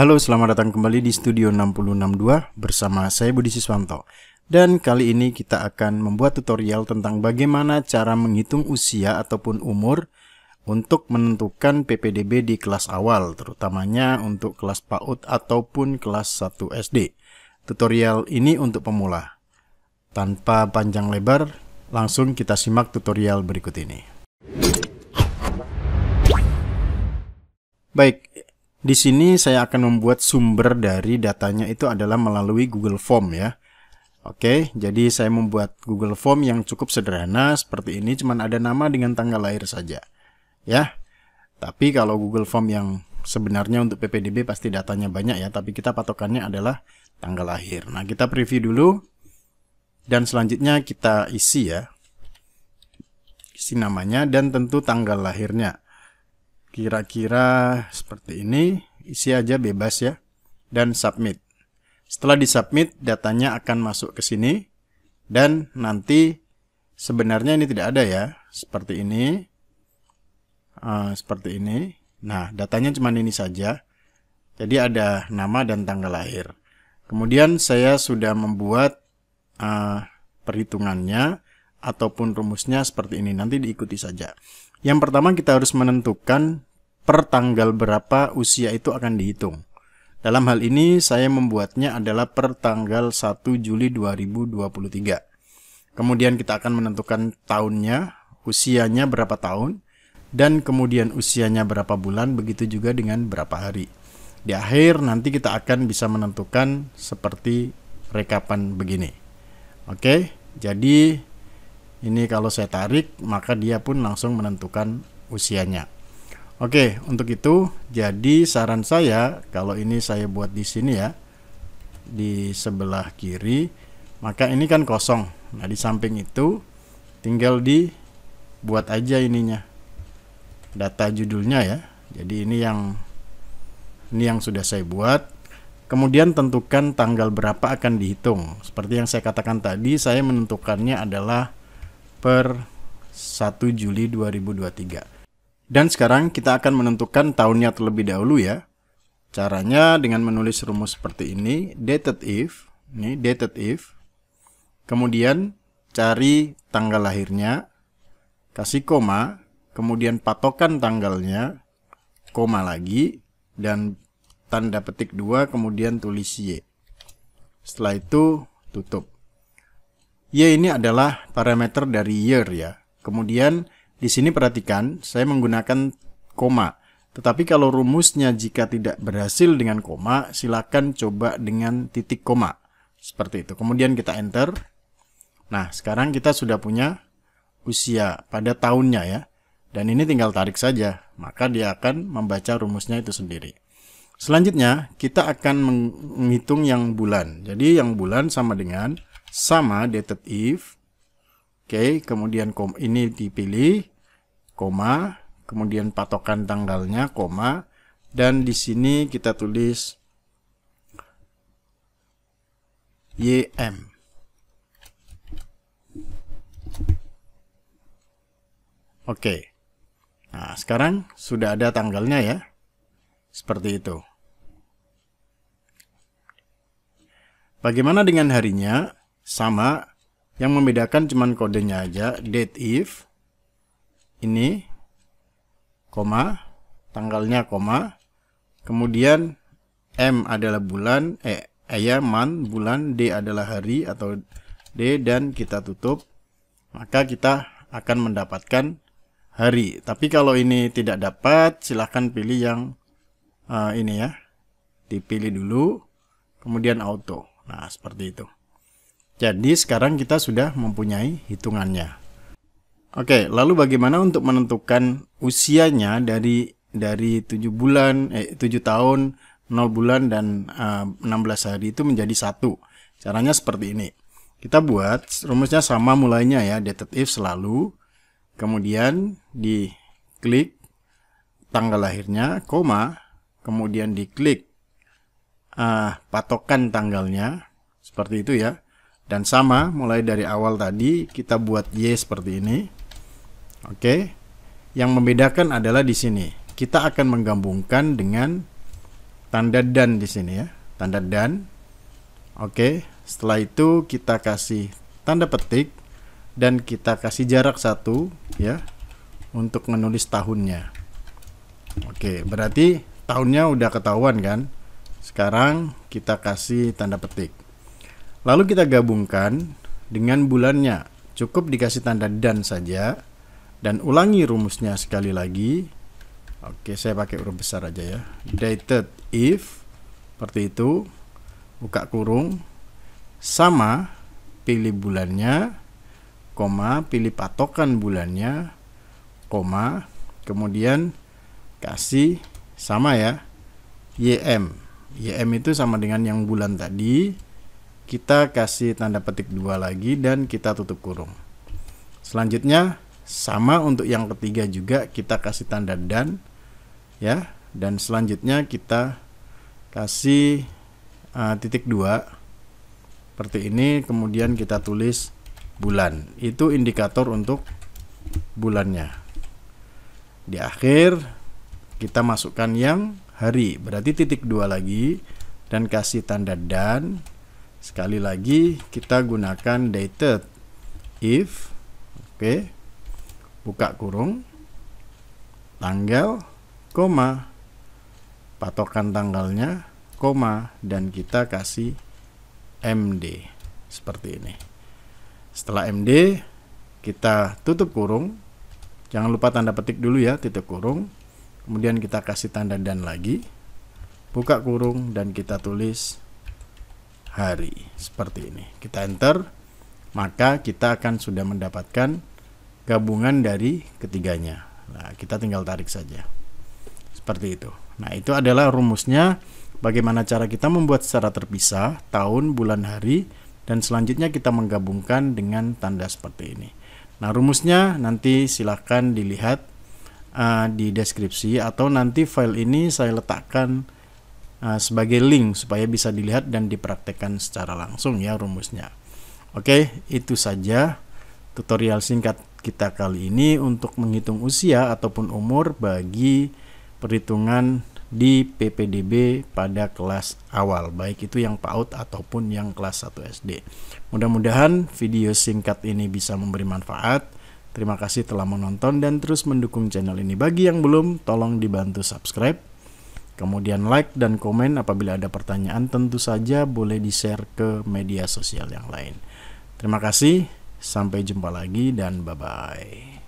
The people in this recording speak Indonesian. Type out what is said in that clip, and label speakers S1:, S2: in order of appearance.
S1: Halo, selamat datang kembali di Studio 662 bersama saya Budi Siswanto. Dan kali ini kita akan membuat tutorial tentang bagaimana cara menghitung usia ataupun umur untuk menentukan PPDB di kelas awal, terutamanya untuk kelas PAUD ataupun kelas 1 SD. Tutorial ini untuk pemula. Tanpa panjang lebar, langsung kita simak tutorial berikut ini. Baik, di sini saya akan membuat sumber dari datanya itu adalah melalui Google Form ya. Oke, jadi saya membuat Google Form yang cukup sederhana seperti ini, cuman ada nama dengan tanggal lahir saja. Ya, tapi kalau Google Form yang sebenarnya untuk PPDB pasti datanya banyak ya, tapi kita patokannya adalah tanggal lahir. Nah, kita preview dulu dan selanjutnya kita isi ya. Isi namanya dan tentu tanggal lahirnya kira-kira seperti ini isi aja bebas ya dan submit setelah disubmit datanya akan masuk ke sini dan nanti sebenarnya ini tidak ada ya seperti ini uh, seperti ini nah datanya cuma ini saja jadi ada nama dan tanggal lahir kemudian saya sudah membuat uh, perhitungannya ataupun rumusnya seperti ini nanti diikuti saja yang pertama kita harus menentukan per tanggal berapa usia itu akan dihitung. Dalam hal ini saya membuatnya adalah per tanggal 1 Juli 2023. Kemudian kita akan menentukan tahunnya, usianya berapa tahun, dan kemudian usianya berapa bulan, begitu juga dengan berapa hari. Di akhir nanti kita akan bisa menentukan seperti rekapan begini. Oke, jadi ini kalau saya tarik maka dia pun langsung menentukan usianya. Oke, untuk itu jadi saran saya kalau ini saya buat di sini ya di sebelah kiri, maka ini kan kosong. Nah, di samping itu tinggal dibuat aja ininya. Data judulnya ya. Jadi ini yang ini yang sudah saya buat. Kemudian tentukan tanggal berapa akan dihitung. Seperti yang saya katakan tadi, saya menentukannya adalah per 1 Juli 2023. Dan sekarang kita akan menentukan tahunnya terlebih dahulu ya. Caranya dengan menulis rumus seperti ini, dated if, ini dated if. Kemudian cari tanggal lahirnya, kasih koma, kemudian patokan tanggalnya, koma lagi, dan tanda petik dua kemudian tulis Y. Setelah itu tutup. Y ini adalah parameter dari year ya. Kemudian di sini perhatikan, saya menggunakan koma. Tetapi kalau rumusnya jika tidak berhasil dengan koma, silakan coba dengan titik koma. Seperti itu. Kemudian kita enter. Nah, sekarang kita sudah punya usia pada tahunnya ya. Dan ini tinggal tarik saja, maka dia akan membaca rumusnya itu sendiri. Selanjutnya, kita akan menghitung yang bulan. Jadi yang bulan sama dengan sama dated if. Oke, kemudian kom ini dipilih koma, kemudian patokan tanggalnya, koma, dan di sini kita tulis YM. Oke. Nah, sekarang sudah ada tanggalnya ya. Seperti itu. Bagaimana dengan harinya? Sama, yang membedakan cuman kodenya aja, date if, ini koma tanggalnya koma kemudian M adalah bulan e ya man bulan D adalah hari atau D dan kita tutup maka kita akan mendapatkan hari tapi kalau ini tidak dapat silahkan pilih yang uh, ini ya dipilih dulu kemudian auto nah seperti itu jadi sekarang kita sudah mempunyai hitungannya Oke, lalu bagaimana untuk menentukan usianya dari dari 7 bulan eh 7 tahun, 0 bulan dan uh, eh, 16 hari itu menjadi satu. Caranya seperti ini. Kita buat rumusnya sama mulainya ya, dated if selalu kemudian di klik tanggal lahirnya, koma, kemudian diklik uh, patokan tanggalnya, seperti itu ya. Dan sama, mulai dari awal tadi kita buat Y seperti ini. Oke. Yang membedakan adalah di sini. Kita akan menggabungkan dengan tanda dan di sini ya. Tanda dan. Oke. Setelah itu kita kasih tanda petik dan kita kasih jarak satu ya untuk menulis tahunnya. Oke, berarti tahunnya udah ketahuan kan? Sekarang kita kasih tanda petik. Lalu kita gabungkan dengan bulannya. Cukup dikasih tanda dan saja dan ulangi rumusnya sekali lagi oke saya pakai huruf besar aja ya dated if seperti itu buka kurung sama pilih bulannya koma pilih patokan bulannya koma kemudian kasih sama ya YM YM itu sama dengan yang bulan tadi kita kasih tanda petik dua lagi dan kita tutup kurung selanjutnya sama untuk yang ketiga juga kita kasih tanda dan ya. Dan selanjutnya kita kasih uh, titik dua seperti ini kemudian kita tulis bulan. Itu indikator untuk bulannya. Di akhir kita masukkan yang hari. Berarti titik dua lagi dan kasih tanda dan sekali lagi kita gunakan dated if oke okay buka kurung tanggal koma patokan tanggalnya koma dan kita kasih MD seperti ini setelah MD kita tutup kurung jangan lupa tanda petik dulu ya titik kurung kemudian kita kasih tanda dan lagi buka kurung dan kita tulis hari seperti ini kita enter maka kita akan sudah mendapatkan gabungan dari ketiganya. Nah, kita tinggal tarik saja. Seperti itu. Nah, itu adalah rumusnya bagaimana cara kita membuat secara terpisah tahun, bulan, hari, dan selanjutnya kita menggabungkan dengan tanda seperti ini. Nah, rumusnya nanti silahkan dilihat uh, di deskripsi atau nanti file ini saya letakkan uh, sebagai link supaya bisa dilihat dan dipraktekkan secara langsung ya rumusnya. Oke, itu saja tutorial singkat kita kali ini untuk menghitung usia ataupun umur bagi perhitungan di PPDB pada kelas awal, baik itu yang PAUD ataupun yang kelas 1 SD. Mudah-mudahan video singkat ini bisa memberi manfaat. Terima kasih telah menonton dan terus mendukung channel ini. Bagi yang belum, tolong dibantu subscribe. Kemudian like dan komen apabila ada pertanyaan tentu saja boleh di-share ke media sosial yang lain. Terima kasih. Sampai jumpa lagi dan bye-bye.